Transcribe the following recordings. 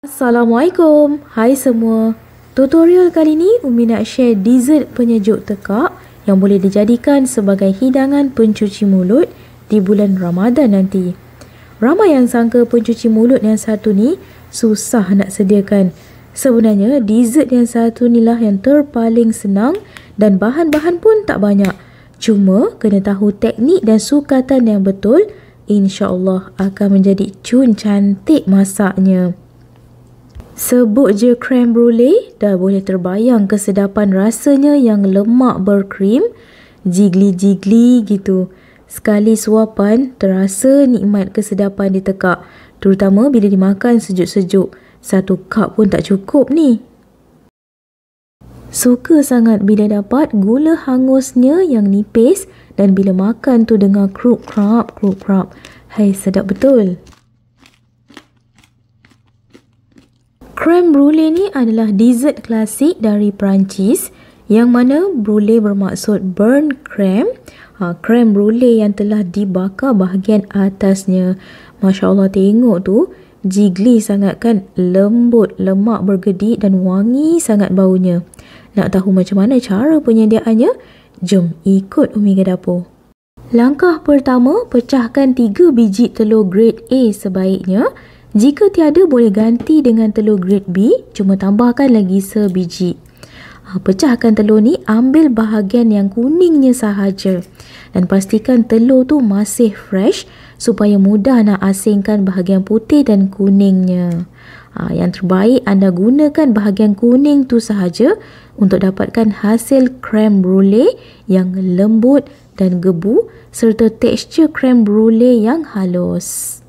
Assalamualaikum Hai semua Tutorial kali ni Umi nak share dessert penyejuk tekak yang boleh dijadikan sebagai hidangan pencuci mulut di bulan Ramadan nanti Ramai yang sangka pencuci mulut yang satu ni susah nak sediakan Sebenarnya dessert yang satu ni lah yang terpaling senang dan bahan-bahan pun tak banyak Cuma kena tahu teknik dan sukatan yang betul InsyaAllah akan menjadi cun cantik masaknya Sebut je creme brulee dah boleh terbayang kesedapan rasanya yang lemak berkrim jigli-jigli gitu. Sekali suapan terasa nikmat kesedapan di ditekak terutama bila dimakan sejuk-sejuk. Satu kap pun tak cukup ni. Suka sangat bila dapat gula hangusnya yang nipis dan bila makan tu dengar kruk-krap, kruk-krap. Hai, sedap betul. Krem brulee ni adalah dessert klasik dari Perancis yang mana brulee bermaksud burn krem, Ha, krem brulee yang telah dibakar bahagian atasnya. Masya Allah tengok tu. jiggly sangat kan lembut, lemak bergedik dan wangi sangat baunya. Nak tahu macam mana cara penyediaannya? Jom ikut Umi ke dapur. Langkah pertama, pecahkan 3 biji telur grade A sebaiknya. Jika tiada boleh ganti dengan telur grade B, cuma tambahkan lagi sebiji. Ha, pecahkan telur ni, ambil bahagian yang kuningnya sahaja dan pastikan telur tu masih fresh supaya mudah nak asingkan bahagian putih dan kuningnya. Ha, yang terbaik anda gunakan bahagian kuning tu sahaja untuk dapatkan hasil creme brulee yang lembut dan gebu serta tekstur creme brulee yang halus.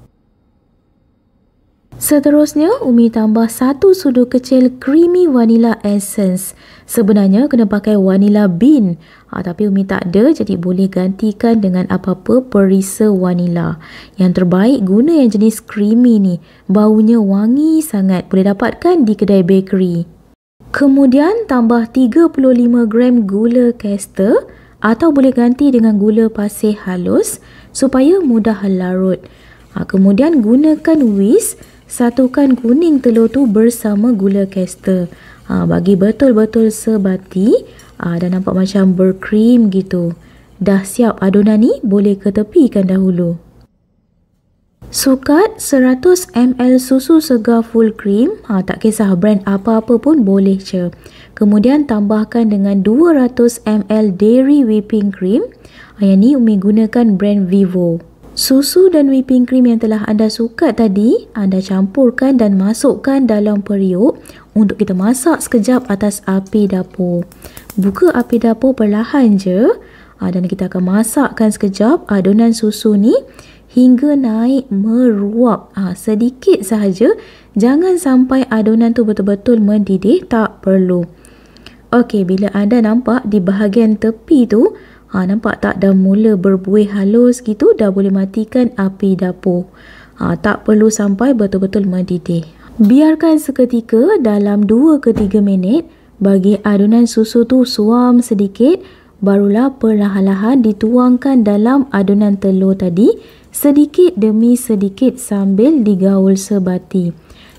Seterusnya, Umi tambah satu sudu kecil creamy vanilla essence. Sebenarnya kena pakai vanilla bean. Ha, tapi Umi tak ada, jadi boleh gantikan dengan apa-apa perisa vanilla. Yang terbaik guna yang jenis creamy ni. Baunya wangi sangat. Boleh dapatkan di kedai bakery. Kemudian tambah 35 gram gula caster atau boleh ganti dengan gula pasir halus supaya mudah larut. Ha, kemudian gunakan whisk satukan kuning telur tu bersama gula kester. Ha, bagi betul-betul sebati ha, dan nampak macam berkrim gitu. Dah siap adunan ni boleh ketepikan dahulu. Sukat 100ml susu segar full cream, ha, tak kisah brand apa-apa pun boleh je. Kemudian tambahkan dengan 200ml dairy whipping cream, ha, yang ni Umi gunakan brand Vivo. Susu dan whipping cream yang telah anda suka tadi, anda campurkan dan masukkan dalam periuk untuk kita masak sekejap atas api dapur. Buka api dapur perlahan je ah, dan kita akan masakkan sekejap adunan susu ni hingga naik meruap ah, sedikit sahaja. Jangan sampai adunan tu betul-betul mendidih, tak perlu. Okey, bila anda nampak di bahagian tepi tu, Ha, nampak tak dah mula berbuih halus gitu dah boleh matikan api dapur. Ha, tak perlu sampai betul-betul mendidih. Biarkan seketika dalam 2 ke 3 minit bagi adunan susu tu suam sedikit barulah perlahan-lahan dituangkan dalam adunan telur tadi sedikit demi sedikit sambil digaul sebati.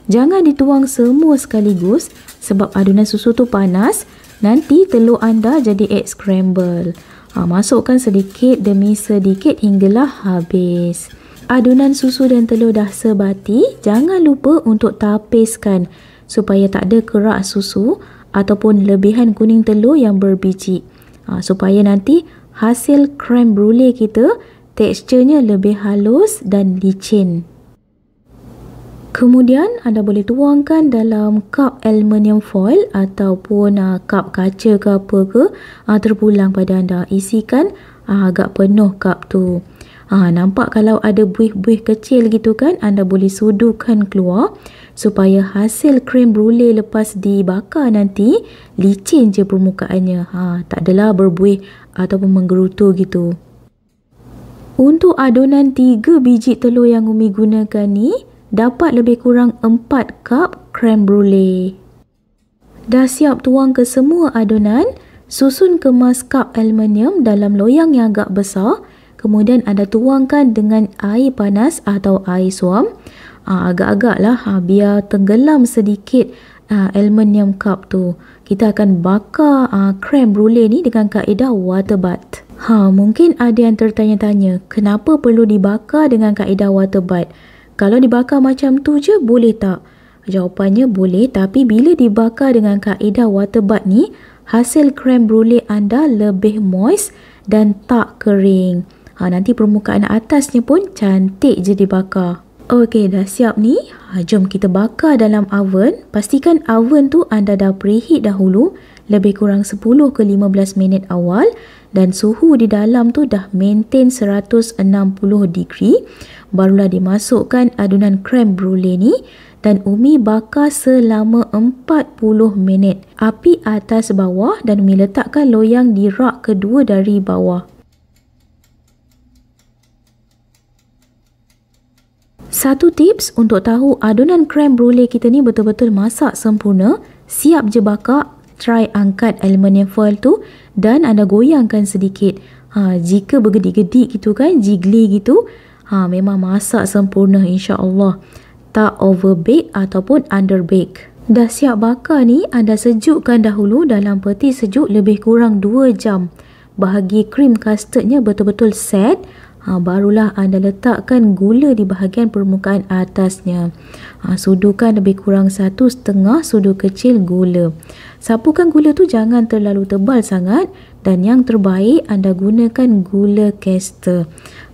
Jangan dituang semua sekaligus sebab adunan susu tu panas nanti telur anda jadi egg scramble ha, masukkan sedikit demi sedikit hinggalah habis adunan susu dan telur dah sebati jangan lupa untuk tapiskan supaya tak ada kerak susu ataupun lebihan kuning telur yang berbiji ha, supaya nanti hasil creme brulee kita teksturnya lebih halus dan licin Kemudian anda boleh tuangkan dalam kap aluminium foil ataupun uh, ah, kap kaca ke apa ke uh, terpulang pada anda. Isikan uh, agak penuh kap tu. Uh, nampak kalau ada buih-buih kecil gitu kan anda boleh sudukan keluar supaya hasil krim brulee lepas dibakar nanti licin je permukaannya. Ha, uh, tak adalah berbuih ataupun menggerutu gitu. Untuk adunan tiga biji telur yang Umi gunakan ni, dapat lebih kurang 4 cup creme brulee. Dah siap tuang ke semua adunan, susun kemas cup aluminium dalam loyang yang agak besar, kemudian anda tuangkan dengan air panas atau air suam. Ha, agak-agaklah ha, biar tenggelam sedikit ha, aluminium cup tu. Kita akan bakar ha, creme brulee ni dengan kaedah water bath. Ha, mungkin ada yang tertanya-tanya, kenapa perlu dibakar dengan kaedah water bath? Kalau dibakar macam tu je boleh tak? Jawapannya boleh tapi bila dibakar dengan kaedah water bath ni, hasil krem brulee anda lebih moist dan tak kering. Ha, nanti permukaan atasnya pun cantik je dibakar. Okey dah siap ni. Ha, jom kita bakar dalam oven. Pastikan oven tu anda dah preheat dahulu lebih kurang 10 ke 15 minit awal dan suhu di dalam tu dah maintain 160 degree barulah dimasukkan adunan krem brulee ni dan Umi bakar selama 40 minit api atas bawah dan Umi letakkan loyang di rak kedua dari bawah Satu tips untuk tahu adunan krem brulee kita ni betul-betul masak sempurna, siap je bakar, try angkat aluminium foil tu dan anda goyangkan sedikit. Ha, jika bergedik-gedik gitu kan, jiggly gitu, ha, memang masak sempurna insya Allah. Tak over bake ataupun under bake. Dah siap bakar ni, anda sejukkan dahulu dalam peti sejuk lebih kurang 2 jam. Bahagi krim custardnya betul-betul set ha, barulah anda letakkan gula di bahagian permukaan atasnya. Ha, sudukan lebih kurang satu setengah sudu kecil gula. Sapukan gula tu jangan terlalu tebal sangat dan yang terbaik anda gunakan gula caster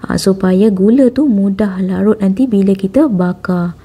ha, supaya gula tu mudah larut nanti bila kita bakar.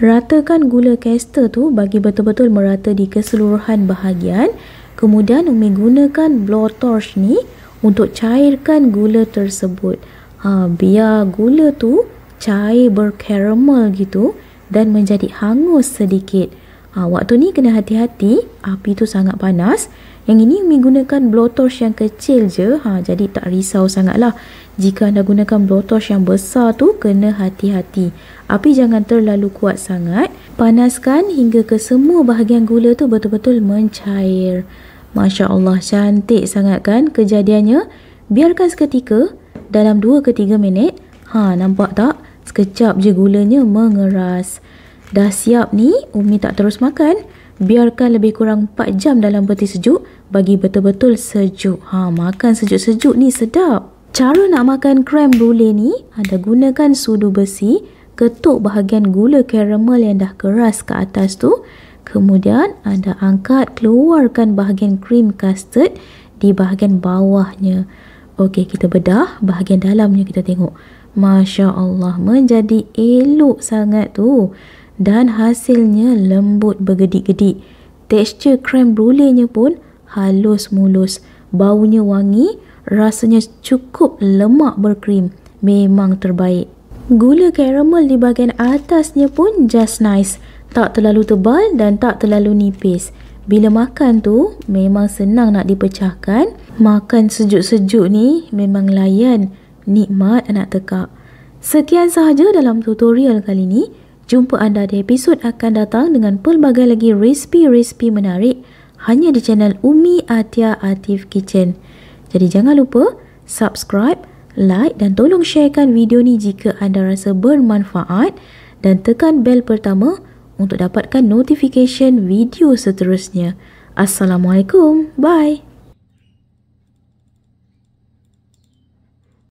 Ratakan gula caster tu bagi betul-betul merata di keseluruhan bahagian. Kemudian Umi gunakan blowtorch ni untuk cairkan gula tersebut. Ha, biar gula tu cair berkaramel gitu dan menjadi hangus sedikit. Ha, waktu ni kena hati-hati, api tu sangat panas. Yang ini Umi gunakan blowtorch yang kecil je, ha, jadi tak risau sangatlah. Jika anda gunakan blowtorch yang besar tu, kena hati-hati. Api jangan terlalu kuat sangat. Panaskan hingga ke semua bahagian gula tu betul-betul mencair. Masya Allah, cantik sangat kan kejadiannya? Biarkan seketika, dalam 2 ke 3 minit. Ha, nampak tak? Sekejap je gulanya mengeras. Dah siap ni, Umi tak terus makan. Biarkan lebih kurang 4 jam dalam peti sejuk bagi betul-betul sejuk. Ha, makan sejuk-sejuk ni sedap. Cara nak makan krem brulee ni, anda gunakan sudu besi, ketuk bahagian gula karamel yang dah keras ke atas tu, Kemudian anda angkat keluarkan bahagian cream custard di bahagian bawahnya. Okey, kita bedah bahagian dalamnya kita tengok. Masya Allah, menjadi elok sangat tu. Dan hasilnya lembut bergedik-gedik. Tekstur krem brulee-nya pun halus mulus. Baunya wangi, rasanya cukup lemak berkrim. Memang terbaik. Gula caramel di bahagian atasnya pun just nice tak terlalu tebal dan tak terlalu nipis. Bila makan tu memang senang nak dipecahkan. Makan sejuk-sejuk ni memang layan nikmat anak tekak. Sekian sahaja dalam tutorial kali ni. Jumpa anda di episod akan datang dengan pelbagai lagi resipi-resipi menarik hanya di channel Umi Atia Atif Kitchen. Jadi jangan lupa subscribe, like dan tolong sharekan video ni jika anda rasa bermanfaat dan tekan bell pertama untuk dapatkan notification video seterusnya. Assalamualaikum. Bye.